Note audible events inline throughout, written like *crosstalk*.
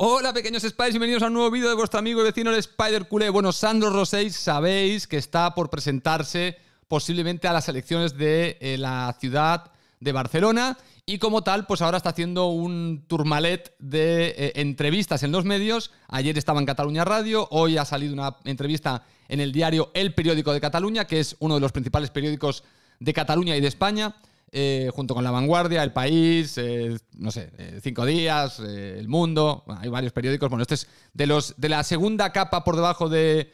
Hola pequeños Spiders, bienvenidos a un nuevo vídeo de vuestro amigo y vecino el Spider Cule. Bueno, Sandro Roséis sabéis que está por presentarse posiblemente a las elecciones de eh, la ciudad de Barcelona y como tal, pues ahora está haciendo un turmalet de eh, entrevistas en los medios. Ayer estaba en Cataluña Radio, hoy ha salido una entrevista en el diario El Periódico de Cataluña, que es uno de los principales periódicos de Cataluña y de España. Eh, junto con La Vanguardia, El País, eh, no sé, eh, Cinco Días, El Mundo, hay varios periódicos. Bueno, este es de, los, de la segunda capa por debajo del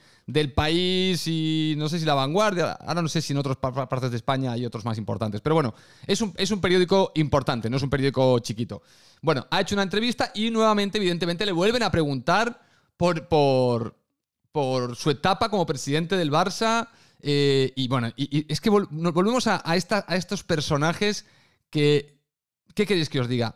País y no sé si La Vanguardia, ahora no sé si en otras partes de España hay otros más importantes, pero bueno, es un, periódico importante, no es un periódico chiquito. Bueno, ha hecho una entrevista y nuevamente, evidentemente, le vuelven a preguntar por, por, por su etapa como presidente del Barça. Eh, y bueno, y, es que nos volvemos a, estos personajes que. ¿Qué queréis que os diga?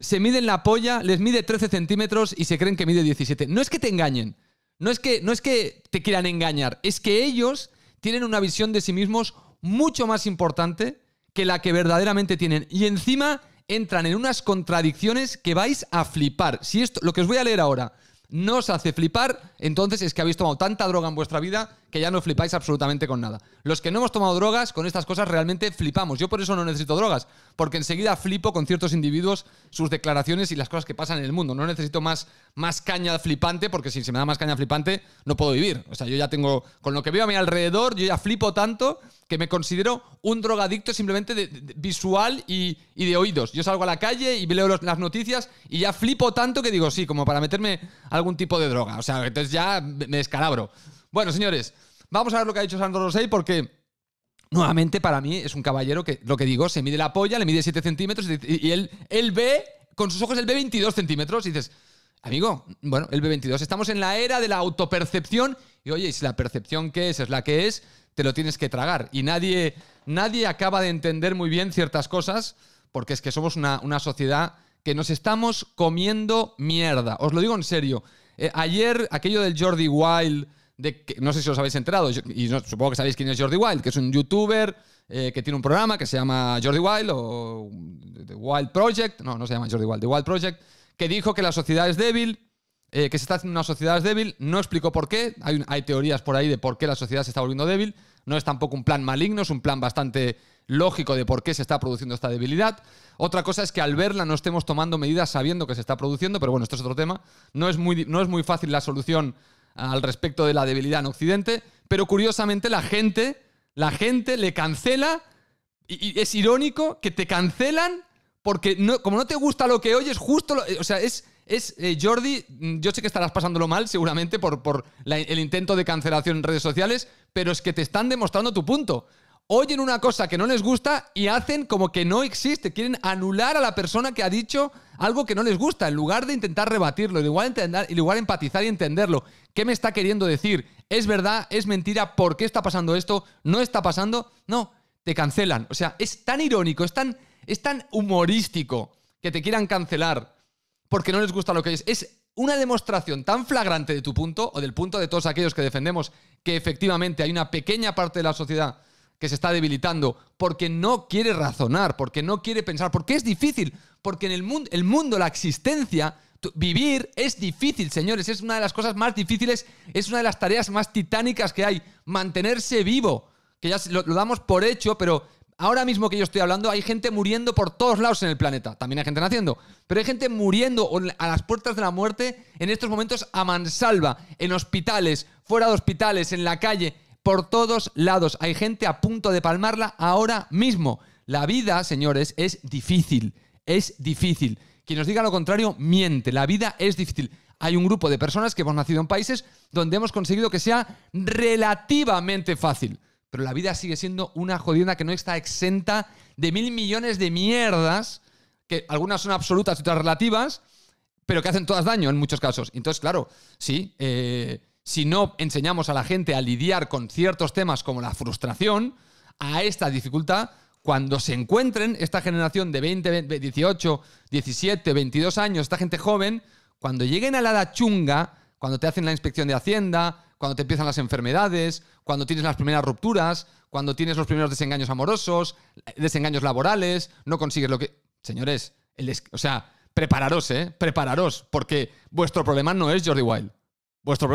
Se miden la polla, les mide 13 centímetros y se creen que mide 17. No es que te engañen, no es que, no es que te quieran engañar, es que ellos tienen una visión de sí mismos mucho más importante que la que verdaderamente tienen. Y encima entran en unas contradicciones que vais a flipar. Si esto, lo que os voy a leer ahora no os hace flipar, entonces es que habéis tomado tanta droga en vuestra vida que ya no flipáis absolutamente con nada. Los que no hemos tomado drogas, con estas cosas realmente flipamos. Yo por eso no necesito drogas, porque enseguida flipo con ciertos individuos sus declaraciones y las cosas que pasan en el mundo. No necesito más, más caña flipante, porque si se me da más caña flipante, no puedo vivir. O sea, yo ya tengo, con lo que veo a mi alrededor, yo ya flipo tanto que me considero un drogadicto simplemente visual y, de oídos. Yo salgo a la calle y leo las noticias y ya flipo tanto que digo, sí, como para meterme algún tipo de droga. O sea, entonces ya me descalabro. Bueno, señores, vamos a ver lo que ha dicho Sandro Rosell porque... Nuevamente, para mí es un caballero que, lo que digo, se mide la polla, le mide 7 centímetros y, él, ve, con sus ojos, el b 22 centímetros y dices, Amigo, bueno, el B22. Estamos en la era de la autopercepción y oye, si la percepción que es es la que es, te lo tienes que tragar. Y nadie, acaba de entender muy bien ciertas cosas porque es que somos una, sociedad que nos estamos comiendo mierda. Os lo digo en serio. Eh, ayer, aquello del Jordi Wild no sé si os habéis enterado, y supongo que sabéis quién es Jordi Wild, que es un youtuber eh, que tiene un programa que se llama Jordi Wild o The Wild Project, no, no se llama Jordi Wild, The Wild Project, que dijo que la sociedad es débil, eh, que se está haciendo una sociedad débil, no explicó por qué, hay, hay teorías por ahí de por qué la sociedad se está volviendo débil, no es tampoco un plan maligno, es un plan bastante lógico de por qué se está produciendo esta debilidad. Otra cosa es que al verla no estemos tomando medidas sabiendo que se está produciendo, pero bueno, esto es otro tema. No es muy, no es muy fácil la solución al respecto de la debilidad en Occidente, pero curiosamente la gente, la gente le cancela, y, es irónico que te cancelan porque no, como no te gusta lo que oyes, justo, o sea, es, es eh, Jordi, mm, yo sé que estarás pasándolo mal seguramente por, por el intento de cancelación en redes sociales, pero es que te están demostrando tu punto oyen una cosa que no les gusta y hacen como que no existe. Quieren anular a la persona que ha dicho algo que no les gusta, en lugar de intentar rebatirlo, en lugar de, de empatizar y entenderlo. ¿Qué me está queriendo decir? ¿Es verdad? ¿Es mentira? ¿Por qué está pasando esto? ¿No está pasando? No, te cancelan. O sea, es tan irónico, es tan, es tan humorístico que te quieran cancelar porque no les gusta lo que es. Es una demostración tan flagrante de tu punto o del punto de todos aquellos que defendemos que efectivamente hay una pequeña parte de la sociedad que se está debilitando, porque no quiere razonar, porque no quiere pensar, porque es difícil, porque en el mundo, el mundo la existencia, vivir es difícil, señores, es una de las cosas más difíciles, es una de las tareas más titánicas que hay, mantenerse vivo, que ya lo, lo damos por hecho, pero ahora mismo que yo estoy hablando, hay gente muriendo por todos lados en el planeta. También hay gente naciendo. Pero hay gente muriendo a las puertas de la muerte en estos momentos a mansalva, en hospitales, fuera de hospitales, en la calle por todos lados. Hay gente a punto de palmarla ahora mismo. La vida, señores, es difícil. Es difícil. Quien nos diga lo contrario, miente. La vida es difícil. Hay un grupo de personas que hemos nacido en países donde hemos conseguido que sea relativamente fácil. Pero la vida sigue siendo una jodida que no está exenta de mil millones de mierdas, que algunas son absolutas y otras relativas, pero que hacen todas daño en muchos casos. Entonces, claro, sí, eh, si no enseñamos a la gente a lidiar con ciertos temas como la frustración, a esta dificultad, cuando se encuentren esta generación de 20, 18, 17, 22 años, esta gente joven, cuando lleguen a la edad chunga, cuando te hacen la inspección de Hacienda, cuando te empiezan las enfermedades, cuando tienes las primeras rupturas, cuando tienes los primeros desengaños amorosos, desengaños laborales, no consigues lo que... Señores, el o sea, prepararos, ¿eh? Prepararos, porque vuestro problema no es Jordi Wild. Vuestro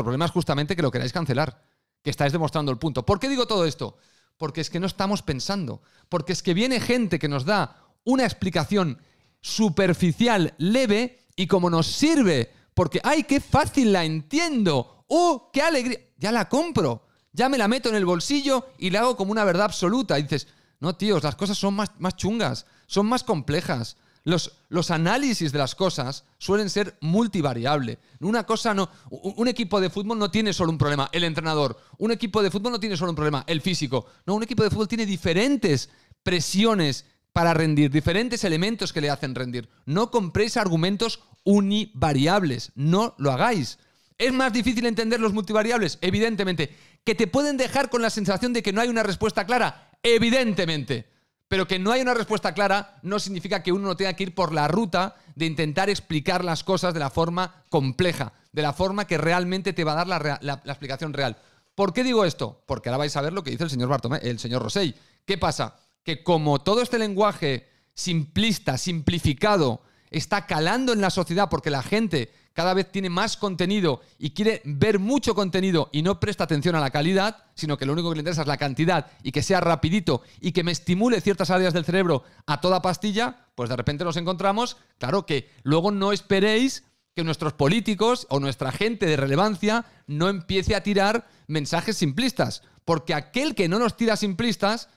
problema, es justamente que lo queráis cancelar, que estáis demostrando el punto. ¿Por qué digo todo esto? Porque es que no estamos pensando, porque es que viene gente que nos da una explicación superficial, leve, y como nos sirve, porque, ¡ay, qué fácil la entiendo! ¡Oh, qué alegría! Ya la compro, ya me la meto en el bolsillo y la hago como una verdad absoluta. Y dices, no, tíos, las cosas son más, más chungas, son más complejas, los, análisis de las cosas suelen ser multivariable. Una cosa no. Un equipo de fútbol no tiene solo un problema, el entrenador. Un equipo de fútbol no tiene solo un problema, el físico. No, un equipo de fútbol tiene diferentes presiones para rendir, diferentes elementos que le hacen rendir. No compréis argumentos univariables. No lo hagáis. ¿Es más difícil entender los multivariables? Evidentemente. ¿Que te pueden dejar con la sensación de que no hay una respuesta clara? Evidentemente pero que no haya una respuesta clara no significa que uno no tenga que ir por la ruta de intentar explicar las cosas de la forma compleja, de la forma que realmente te va a dar la, explicación real. ¿Por qué digo esto? Porque ahora vais a ver lo que dice el señor Bartomé, el señor Rosell. ¿Qué pasa? Que como todo este lenguaje simplista, simplificado, está calando en la sociedad porque la gente cada vez tiene más contenido y quiere ver mucho contenido y no presta atención a la calidad, sino que lo único que le interesa es la cantidad y que sea rapidito y que me estimule ciertas áreas del cerebro a toda pastilla, pues de repente nos encontramos, claro que luego no esperéis que nuestros políticos o nuestra gente de relevancia no empiece a tirar mensajes simplistas, porque aquel que no nos tira simplistas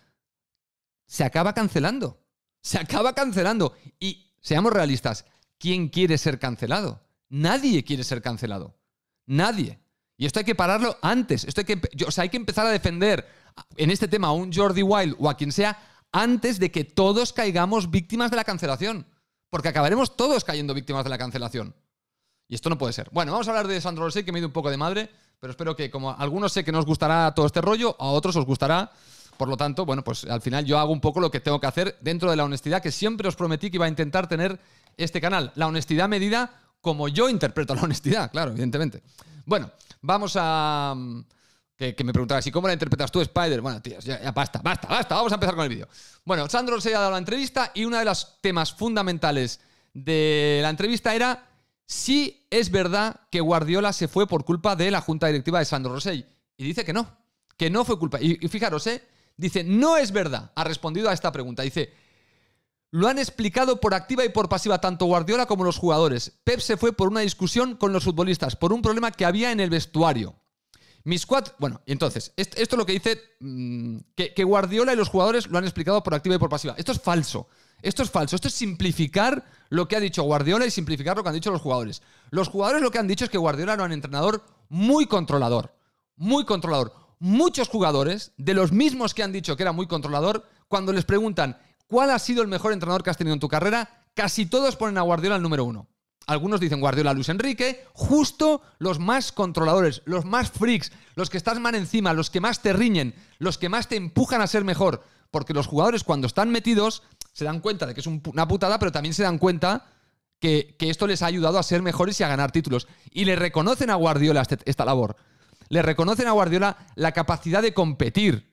se acaba cancelando. Se acaba cancelando. Y seamos realistas, ¿quién quiere ser cancelado? Nadie quiere ser cancelado. Nadie. Y esto hay que pararlo antes. Esto hay que, o sea, hay que empezar a defender en este tema a un Jordi Wild o a quien sea antes de que todos caigamos víctimas de la cancelación. Porque acabaremos todos cayendo víctimas de la cancelación. Y esto no puede ser. Bueno, vamos a hablar de Sandro Rosé, que me dio un poco de madre, pero espero que como algunos sé que no os gustará todo este rollo, a otros os gustará. Por lo tanto, bueno, pues al final yo hago un poco lo que tengo que hacer dentro de la honestidad que siempre os prometí que iba a intentar tener este canal. La honestidad medida como yo interpreto *laughs* la honestidad, claro, evidentemente. Bueno, vamos a... Mm, que, me preguntabas, ¿y cómo la interpretas tú, Spider? Bueno, tíos, ya, basta, basta, basta, vamos a empezar con el vídeo. Bueno, Sandro se ha dado la entrevista y uno de los temas fundamentales de la entrevista era si es verdad que Guardiola se fue por culpa de la junta directiva de Sandro Rosell. Y dice que no, que no fue culpa. y fijaros, ¿eh? Dice, no es verdad. Ha respondido a esta pregunta. Dice, lo han explicado por activa y por pasiva tanto Guardiola como los jugadores. Pep se fue por una discusión con los futbolistas, por un problema que había en el vestuario. Mis cuatro. Bueno, entonces, esto, es lo que dice mm, que, que, Guardiola y los jugadores lo han explicado por activa y por pasiva. Esto es falso. Esto es falso. Esto es simplificar lo que ha dicho Guardiola y simplificar lo que han dicho los jugadores. Los jugadores lo que han dicho es que Guardiola era un entrenador muy controlador. Muy controlador muchos jugadores, de los mismos que han dicho que era muy controlador, cuando les preguntan cuál ha sido el mejor entrenador que has tenido en tu carrera, casi todos ponen a Guardiola el número uno. Algunos dicen Guardiola Luis Enrique, justo los más controladores, los más freaks, los que estás mal encima, los que más te riñen, los que más te empujan a ser mejor. Porque los jugadores cuando están metidos se dan cuenta de que es una putada, pero también se dan cuenta que, que esto les ha ayudado a ser mejores y a ganar títulos. Y le reconocen a Guardiola este, esta labor le reconocen a Guardiola la capacidad de competir.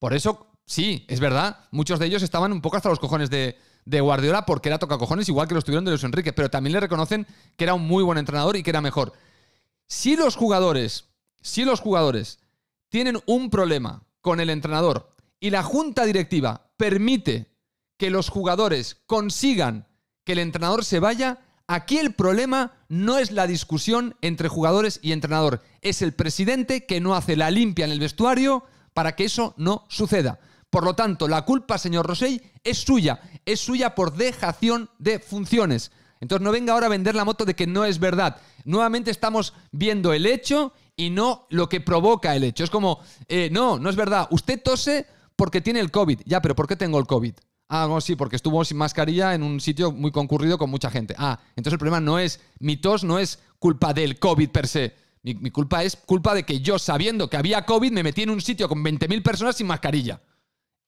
Por eso, sí, es verdad, muchos de ellos estaban un poco hasta los cojones de, Guardiola porque era toca cojones, igual que lo estuvieron de Luis Enrique, pero también le reconocen que era un muy buen entrenador y que era mejor. Si los jugadores, si los jugadores tienen un problema con el entrenador y la junta directiva permite que los jugadores consigan que el entrenador se vaya, aquí el problema no es la discusión entre jugadores y entrenador, es el presidente que no hace la limpia en el vestuario para que eso no suceda. Por lo tanto, la culpa, señor Rosell, es suya, es suya por dejación de funciones. Entonces no venga ahora a vender la moto de que no es verdad. Nuevamente estamos viendo el hecho y no lo que provoca el hecho. Es como, eh, no, no es verdad. Usted tose porque tiene el COVID. Ya, pero ¿por qué tengo el COVID? Ah, no, sí, porque estuvo sin mascarilla en un sitio muy concurrido con mucha gente. Ah, entonces el problema no es, mi tos no es culpa del COVID per se. Mi, culpa es culpa de que yo, sabiendo que había COVID, me metí en un sitio con 20.000 personas sin mascarilla.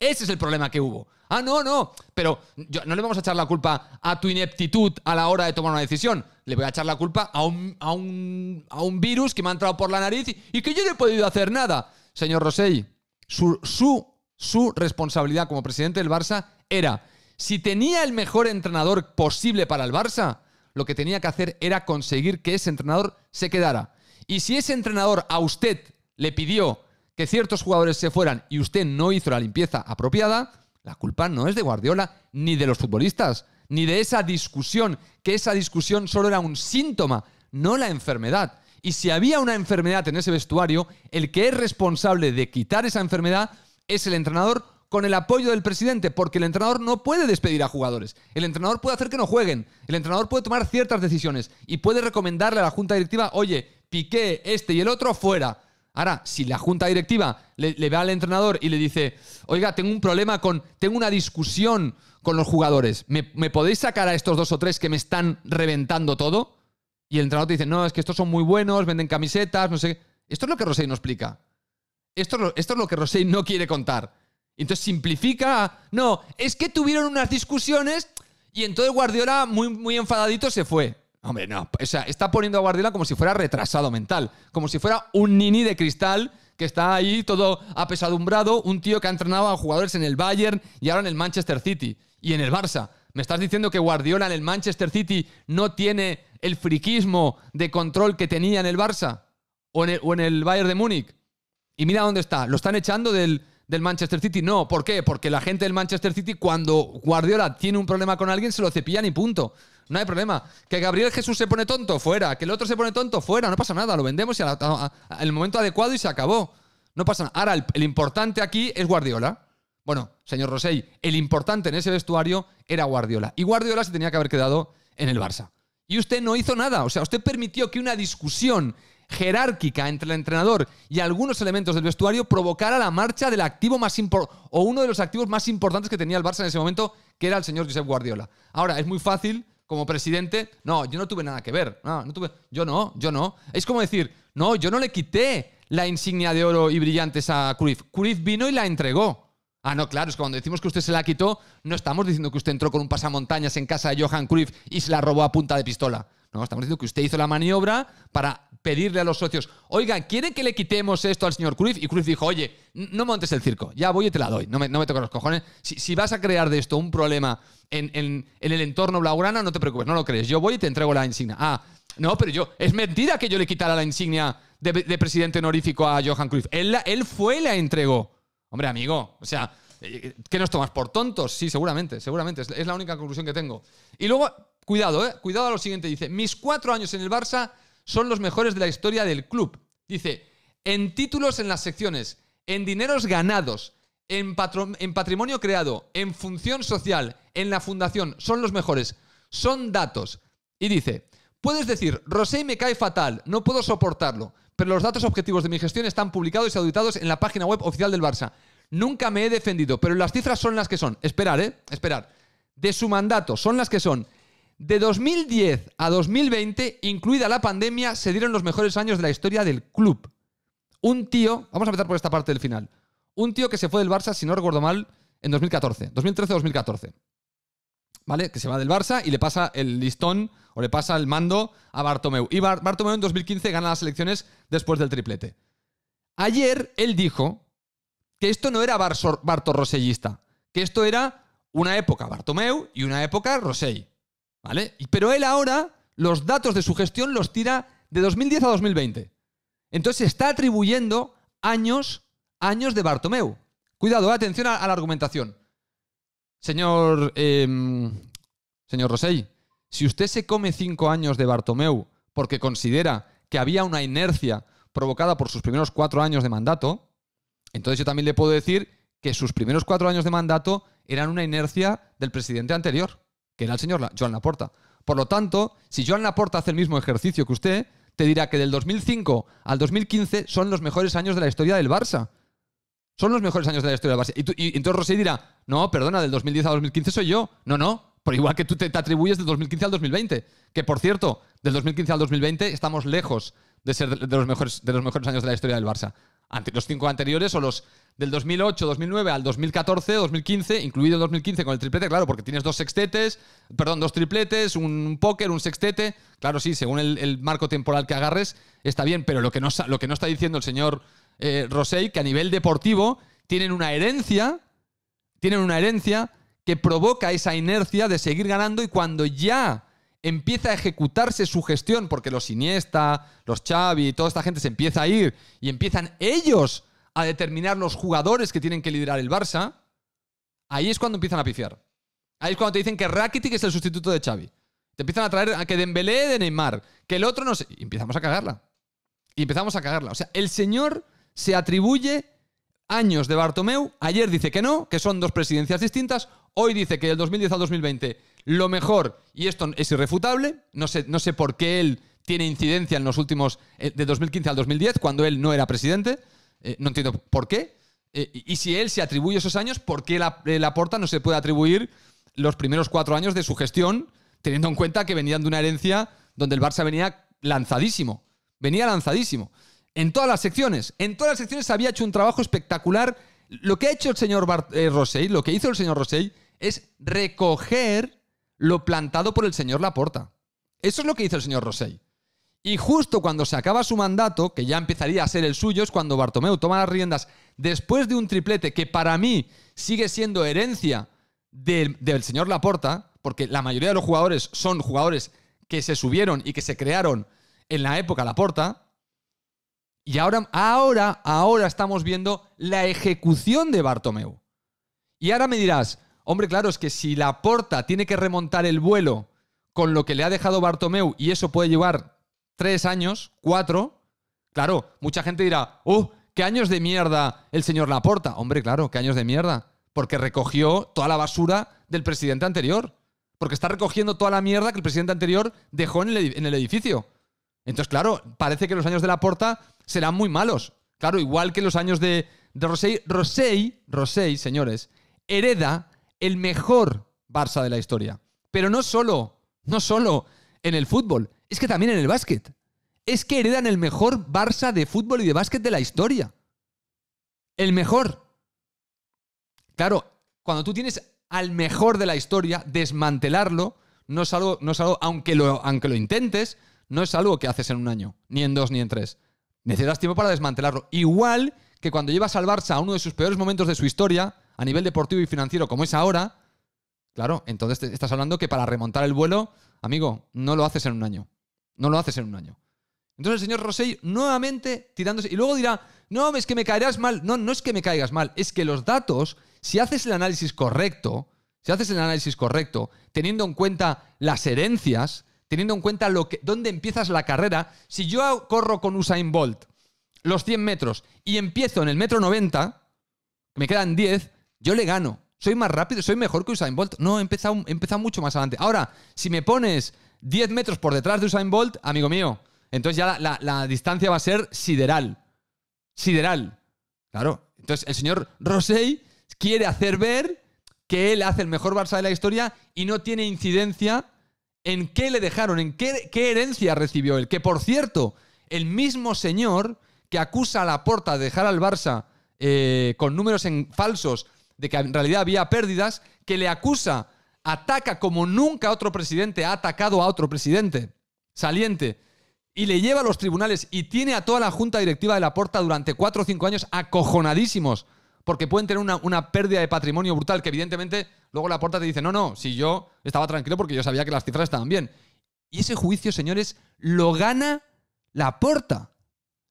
Ese es el problema que hubo. Ah, no, no. Pero yo, no le vamos a echar la culpa a tu ineptitud a la hora de tomar una decisión. Le voy a echar la culpa a un, a un, virus que me ha entrado por la nariz y, que yo no he podido hacer nada. Señor Rosell, su, su su responsabilidad como presidente del Barça era, si tenía el mejor entrenador posible para el Barça, lo que tenía que hacer era conseguir que ese entrenador se quedara. Y si ese entrenador a usted le pidió que ciertos jugadores se fueran y usted no hizo la limpieza apropiada, la culpa no es de Guardiola ni de los futbolistas, ni de esa discusión, que esa discusión solo era un síntoma, no la enfermedad. Y si había una enfermedad en ese vestuario, el que es responsable de quitar esa enfermedad es el entrenador con el apoyo del presidente, porque el entrenador no puede despedir a jugadores. El entrenador puede hacer que no jueguen. El entrenador puede tomar ciertas decisiones y puede recomendarle a la junta directiva, oye, Piqué, este y el otro fuera. Ahora, si la junta directiva le, ve al entrenador y le dice, oiga, tengo un problema con, tengo una discusión con los jugadores, ¿me, podéis sacar a estos dos o tres que me están reventando todo? Y el entrenador te dice, no, es que estos son muy buenos, venden camisetas, no sé. Esto es lo que Rosé nos explica. Esto, es lo que Rosé no quiere contar. Entonces simplifica. No, es que tuvieron unas discusiones y entonces Guardiola, muy, muy enfadadito, se fue. Hombre, no. O sea, está poniendo a Guardiola como si fuera retrasado mental. Como si fuera un nini de cristal que está ahí todo apesadumbrado. Un tío que ha entrenado a jugadores en el Bayern y ahora en el Manchester City y en el Barça. ¿Me estás diciendo que Guardiola en el Manchester City no tiene el friquismo de control que tenía en el Barça? o en el Bayern de Múnich? Y mira dónde está. Lo están echando del, Manchester City. No, ¿por qué? Porque la gente del Manchester City, cuando Guardiola tiene un problema con alguien, se lo cepillan y punto. No hay problema. Que Gabriel Jesús se pone tonto, fuera. Que el otro se pone tonto, fuera. No pasa nada. Lo vendemos y al momento adecuado y se acabó. No pasa nada. Ahora, el, importante aquí es Guardiola. Bueno, señor Rosell, el importante en ese vestuario era Guardiola. Y Guardiola se tenía que haber quedado en el Barça. Y usted no hizo nada. O sea, usted permitió que una discusión jerárquica entre el entrenador y algunos elementos del vestuario provocara la marcha del activo más importante o uno de los activos más importantes que tenía el Barça en ese momento, que era el señor Josep Guardiola. Ahora, es muy fácil como presidente, no, yo no tuve nada que ver, no, no tuve, yo no, yo no. Es como decir, no, yo no le quité la insignia de oro y brillantes a Cruyff. Cruyff vino y la entregó. Ah, no, claro, es que cuando decimos que usted se la quitó, no estamos diciendo que usted entró con un pasamontañas en casa de Johan Cruyff y se la robó a punta de pistola. No, estamos diciendo que usted hizo la maniobra para pedirle a los socios, oiga, ¿quieren que le quitemos esto al señor Cruz? Y Cruz dijo, oye, no montes el circo, ya voy y te la doy, no me, no toques los cojones. Si, vas a crear de esto un problema en, el entorno blaugrana, no te preocupes, no lo crees, yo voy y te entrego la insignia. Ah, no, pero yo, es mentira que yo le quitara la insignia de, presidente honorífico a Johan Cruz Él, él fue y la entregó. Hombre, amigo, o sea, eh, ¿qué nos tomas por tontos? Sí, seguramente, seguramente, es, la única conclusión que tengo. Y luego, cuidado, eh, cuidado a lo siguiente, dice, mis cuatro años en el Barça son los mejores de la historia del club. Dice, en títulos en las secciones, en dineros ganados, en, patrimonio creado, en función social, en la fundación, son los mejores. Son datos. Y dice, puedes decir, Rosé me cae fatal, no puedo soportarlo, pero los datos objetivos de mi gestión están publicados y auditados en la página web oficial del Barça. Nunca me he defendido, pero las cifras son las que son. Esperar, ¿eh? Esperar. De su mandato, son las que son. De 2010 a 2020, incluida la pandemia, se dieron los mejores años de la historia del club. Un tío, vamos a empezar por esta parte del final. Un tío que se fue del Barça, si no recuerdo mal, en 2014, 2013-2014. ¿Vale? Que se va del Barça y le pasa el listón o le pasa el mando a Bartomeu. Y Bartomeu en 2015 gana las elecciones después del triplete. Ayer él dijo que esto no era Bartorrosellista. que esto era una época Bartomeu y una época Rosell. ¿Vale? Pero él ahora los datos de su gestión los tira de 2010 a 2020. Entonces está atribuyendo años, años de Bartomeu. Cuidado, eh, atención a, la argumentación. Señor, eh, señor Rosell, si usted se come cinco años de Bartomeu porque considera que había una inercia provocada por sus primeros cuatro años de mandato, entonces yo también le puedo decir que sus primeros cuatro años de mandato eran una inercia del presidente anterior que era el señor Joan Laporta. Por lo tanto, si Joan Laporta hace el mismo ejercicio que usted, te dirá que del 2005 al 2015 son los mejores años de la historia del Barça. Son los mejores años de la historia del Barça. Y, entonces Rosé dirá, no, perdona, del 2010 al 2015 soy yo. No, no, por igual que tú te, atribuyes del 2015 al 2020. Que por cierto, del 2015 al 2020 estamos lejos de ser de los mejores, de los mejores años de la historia del Barça ante los cinco anteriores o los del 2008, 2009 al 2014, 2015, incluido el 2015 con el triplete, claro, porque tienes dos sextetes, perdón, dos tripletes, un póker, un sextete, claro, sí, según el, marco temporal que agarres, está bien, pero lo que no, lo que no está diciendo el señor eh, que a nivel deportivo tienen una herencia, tienen una herencia que provoca esa inercia de seguir ganando y cuando ya empieza a ejecutarse su gestión, porque los Iniesta, los Xavi, toda esta gente se empieza a ir y empiezan ellos a determinar los jugadores que tienen que liderar el Barça, ahí es cuando empiezan a pifiar. Ahí es cuando te dicen que Rakitic es el sustituto de Xavi. Te empiezan a traer a que Dembélé de Neymar, que el otro no sé, y empezamos a cagarla. Y empezamos a cagarla. O sea, el señor se atribuye años de Bartomeu, ayer dice que no, que son dos presidencias distintas, hoy dice que del 2010 al 2020 lo mejor, y esto es irrefutable, no sé, no sé por qué él tiene incidencia en los últimos, eh, de 2015 al 2010, cuando él no era presidente, eh, no entiendo por qué, eh, y si él se atribuye esos años, ¿por qué la, no se puede atribuir los primeros cuatro años de su gestión, teniendo en cuenta que venían de una herencia donde el Barça venía lanzadísimo, venía lanzadísimo, en todas las secciones, en todas las secciones había hecho un trabajo espectacular. Lo que ha hecho el señor Rossell, lo que hizo el señor Rossell, es recoger lo plantado por el señor Laporta. Eso es lo que hizo el señor Rossell. Y justo cuando se acaba su mandato, que ya empezaría a ser el suyo, es cuando Bartomeu toma las riendas después de un triplete que para mí sigue siendo herencia del, señor Laporta, porque la mayoría de los jugadores son jugadores que se subieron y que se crearon en la época Laporta. Y ahora, ahora, ahora estamos viendo la ejecución de Bartomeu. Y ahora me dirás, Hombre, claro, es que si la porta tiene que remontar el vuelo con lo que le ha dejado Bartomeu y eso puede llevar tres años, cuatro, claro, mucha gente dirá, ¡oh! ¿Qué años de mierda el señor Laporta? Hombre, claro, ¿qué años de mierda? Porque recogió toda la basura del presidente anterior. Porque está recogiendo toda la mierda que el presidente anterior dejó en el edificio. Entonces, claro, parece que los años de Laporta serán muy malos. Claro, igual que los años de, de rosei rosei señores, hereda el mejor Barça de la historia. Pero no solo, no solo en el fútbol, es que también en el básquet. Es que heredan el mejor Barça de fútbol y de básquet de la historia. El mejor. Claro, cuando tú tienes al mejor de la historia, desmantelarlo no es algo, no es aunque, lo, aunque lo intentes, no es algo que haces en un año, ni en dos, ni en tres. Necesitas tiempo para desmantelarlo. Igual que cuando llevas al Barça a uno de sus peores momentos de su historia, a nivel deportivo y financiero como es ahora, claro, entonces estás hablando que para remontar el vuelo, amigo, no lo haces en un año. No lo haces en un año. Entonces el señor Rosell nuevamente tirándose. Y luego dirá, no, es que me caerás mal. No, no es que me caigas mal. Es que los datos, si haces el análisis correcto, si haces el análisis correcto, teniendo en cuenta las herencias, teniendo en cuenta dónde empiezas la carrera, si yo corro con Usain Bolt los 100 metros y empiezo en el metro 90, me quedan 10, yo le gano. Soy más rápido, soy mejor que Usain Bolt. No, he empezado, mucho más adelante. Ahora, si me pones 10 metros por detrás de Usain Bolt, amigo mío, entonces ya la, distancia va a ser sideral. Sideral. Claro. Entonces el señor Rosell quiere hacer ver que él hace el mejor Barça de la historia y no tiene incidencia en qué le dejaron, en qué, herencia recibió él. Que por cierto, el mismo señor que acusa a la Porta de dejar al Barça eh, con números falsos de que en realidad había pérdidas, que le acusa, ataca como nunca otro presidente ha atacado a otro presidente saliente, y le lleva a los tribunales y tiene a toda la junta directiva de la Porta durante cuatro o cinco años acojonadísimos, porque pueden tener una, pérdida de patrimonio brutal, que evidentemente luego la Porta te dice, no, no, si yo estaba tranquilo porque yo sabía que las cifras estaban bien. Y ese juicio, señores, lo gana la Porta.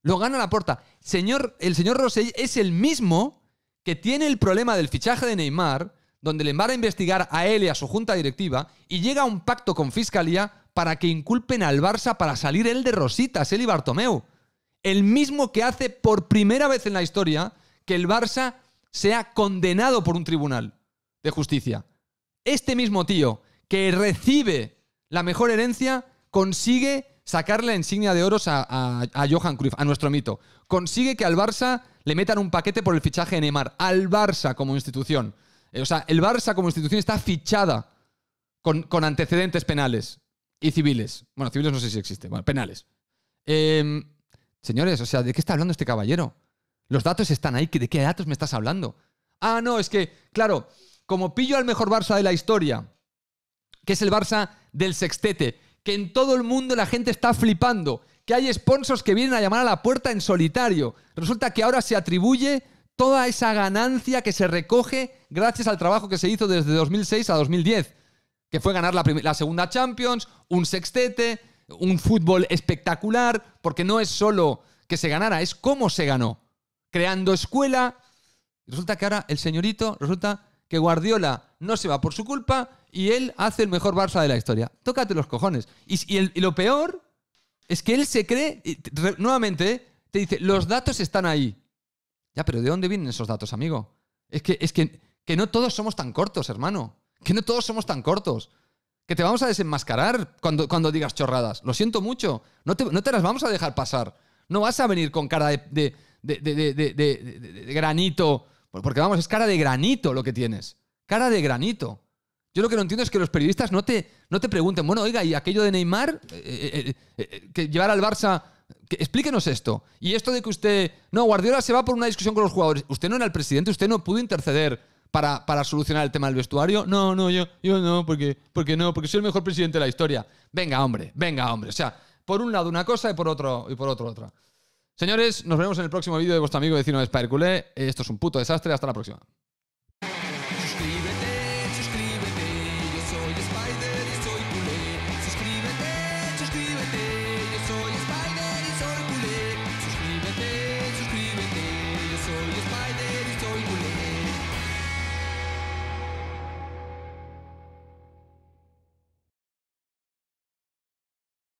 Lo gana la Porta. Señor, el señor Rosell es el mismo que tiene el problema del fichaje de Neymar, donde le van a investigar a él y a su junta directiva, y llega a un pacto con Fiscalía para que inculpen al Barça para salir él de Rositas, él y Bartomeu. El mismo que hace por primera vez en la historia que el Barça sea condenado por un tribunal de justicia. Este mismo tío que recibe la mejor herencia consigue sacar la insignia de oros a, a Johan Cruyff, a nuestro mito. Consigue que al Barça le metan un paquete por el fichaje de Neymar al Barça como institución. Eh, o sea, el Barça como institución está fichada con, antecedentes penales y civiles. Bueno, civiles no sé si existe, bueno, penales. Em, señores, o sea, ¿de qué está hablando este caballero? Los datos están ahí, ¿de qué datos me estás hablando? Ah, no, es que, claro, como pillo al mejor Barça de la historia, que es el Barça del sextete, que en todo el mundo la gente está flipando, hay sponsors que vienen a llamar a la puerta en solitario. Resulta que ahora se atribuye toda esa ganancia que se recoge gracias al trabajo que se hizo desde 2006 a 2010, que fue ganar la, segunda Champions, un sextete, un fútbol espectacular, porque no es solo que se ganara, es cómo se ganó, creando escuela. Resulta que ahora el señorito, resulta que Guardiola no se va por su culpa y él hace el mejor Barça de la historia. Tócate los cojones. Y, y lo peor es que él se cree, y, nuevamente, te dice, los datos están ahí. Ya, pero ¿de dónde vienen esos datos, amigo? Es que, es que, que no todos somos tan cortos, hermano. Que no todos somos tan cortos. Que te vamos a desenmascarar cuando, cuando digas chorradas. Lo siento mucho. No te, no te las vamos a dejar pasar. No vas a venir con cara de, de, de, de granito. Porque vamos, es cara de granito lo que tienes. Cara de granito. Yo lo que no entiendo es que los periodistas no te, no te pregunten, bueno, oiga, y aquello de Neymar, eh, eh, eh, que llevar al Barça, explíquenos esto. Y esto de que usted, no, Guardiola se va por una discusión con los jugadores. Usted no era el presidente, usted no pudo interceder para, para solucionar el tema del vestuario. No, no, yo, yo no, porque, porque no, porque soy el mejor presidente de la historia. Venga, hombre, venga, hombre. O sea, por un lado una cosa y por otro, y por otro otra. Señores, nos vemos en el próximo vídeo de vuestro amigo vecino de Spider Culé. Esto es un puto desastre. Hasta la próxima.